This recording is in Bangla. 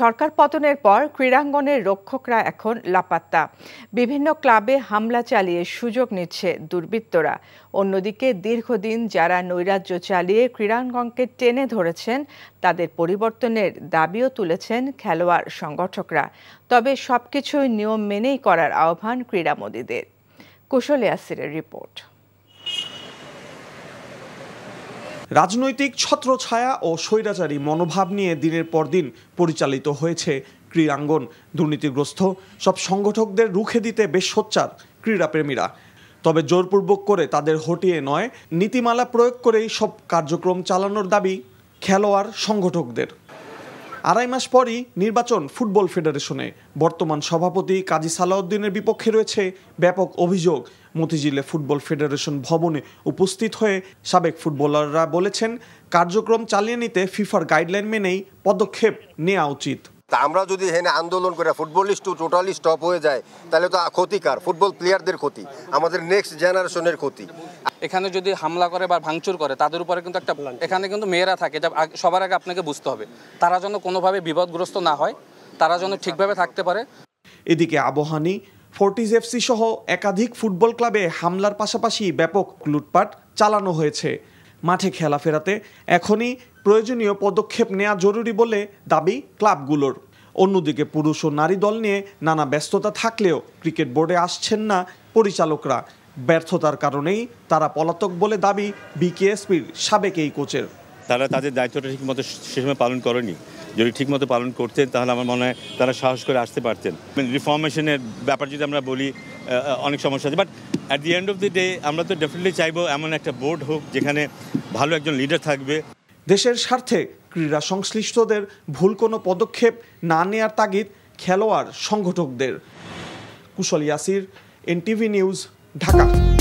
সরকার পতনের পর ক্রীড়াঙ্গনের রক্ষকরা এখন লাপাত্তা বিভিন্ন ক্লাবে হামলা চালিয়ে সুযোগ নিচ্ছে দুর্বৃত্তরা অন্যদিকে দীর্ঘদিন যারা নৈরাজ্য চালিয়ে ক্রীড়াঙ্গনকে টেনে ধরেছেন তাদের পরিবর্তনের দাবিও তুলেছেন খেলোয়াড় সংগঠকরা তবে সবকিছুই নিয়ম মেনেই করার আহ্বান ক্রীড়ামোদীদের কুশলে আসিরের রিপোর্ট রাজনৈতিক ছত্রছায়া ও স্বৈরাচারী মনোভাব নিয়ে দিনের পর দিন পরিচালিত হয়েছে ক্রীড়াঙ্গন দুর্নীতিগ্রস্ত সব সংগঠকদের রুখে দিতে বেশ সোচ্চার ক্রীড়াপ্রেমীরা তবে জোরপূর্বক করে তাদের হটিয়ে নয় নীতিমালা প্রয়োগ করেই সব কার্যক্রম চালানোর দাবি খেলোয়াড় সংগঠকদের আড়াই মাস পরই নির্বাচন ফুটবল ফেডারেশনে বর্তমান সভাপতি কাজী সালাউদ্দিনের বিপক্ষে রয়েছে ব্যাপক অভিযোগ মতিঝিলে ফুটবল ফেডারেশন ভবনে উপস্থিত হয়ে সাবেক ফুটবলাররা বলেছেন কার্যক্রম চালিয়ে নিতে ফিফার গাইডলাইন মেনেই পদক্ষেপ নেওয়া উচিত তা আমরা যদি এখানে আন্দোলন করে ফুটবল টু টোটালি স্টপ হয়ে যায় তাহলে তো ক্ষতিকার ফুটবল প্লেয়ারদের ক্ষতি আমাদের নেক্সট জেনারেশনের ক্ষতি এখানে যদি হামলা করে বা ভাঙচুর করে তাদের উপরে কিন্তু একটা এখানে কিন্তু মেয়েরা থাকে যা সবার আগে আপনাকে বুঝতে হবে তারা যেন কোনোভাবে বিপদগ্রস্ত না হয় তারা যেন ঠিকভাবে থাকতে পারে এদিকে আবহানি ফোর্টিজ এফসি সহ একাধিক ফুটবল ক্লাবে হামলার পাশাপাশি ব্যাপক লুটপাট চালানো হয়েছে মাঠে খেলা ফেরাতে এখনই প্রয়োজনীয় পদক্ষেপ নেওয়া জরুরি বলে দাবি ক্লাবগুলোর অন্যদিকে পুরুষ ও নারী দল নিয়ে নানা ব্যস্ততা থাকলেও ক্রিকেট বোর্ডে আসছেন না পরিচালকরা ব্যর্থতার কারণেই তারা পলাতক বলে দাবি বিকেএসপির সাবেক এই কোচের তারা তাদের দায়িত্বটা ঠিকমতো সে সময় পালন করেনি যদি ঠিকমতো পালন করতেন তাহলে আমার মনে হয় তারা সাহস করে আসতে পারতেন রিফর্মেশনের ব্যাপার যদি আমরা বলি অনেক সমস্যা আছে but at the end of the day আমরা তো ডেফিনেটলি চাইবো এমন একটা বোর্ড হোক যেখানে ভালো একজন লিডার থাকবে দেশের স্বার্থে ক্রীড়া সংশ্লিষ্টদের ভুল কোনো পদক্ষেপ না নেয়ার তাগিদ খেলোয়াড় সংগঠকদের কুশল ইয়াসির এনটিভি নিউজ ঢাকা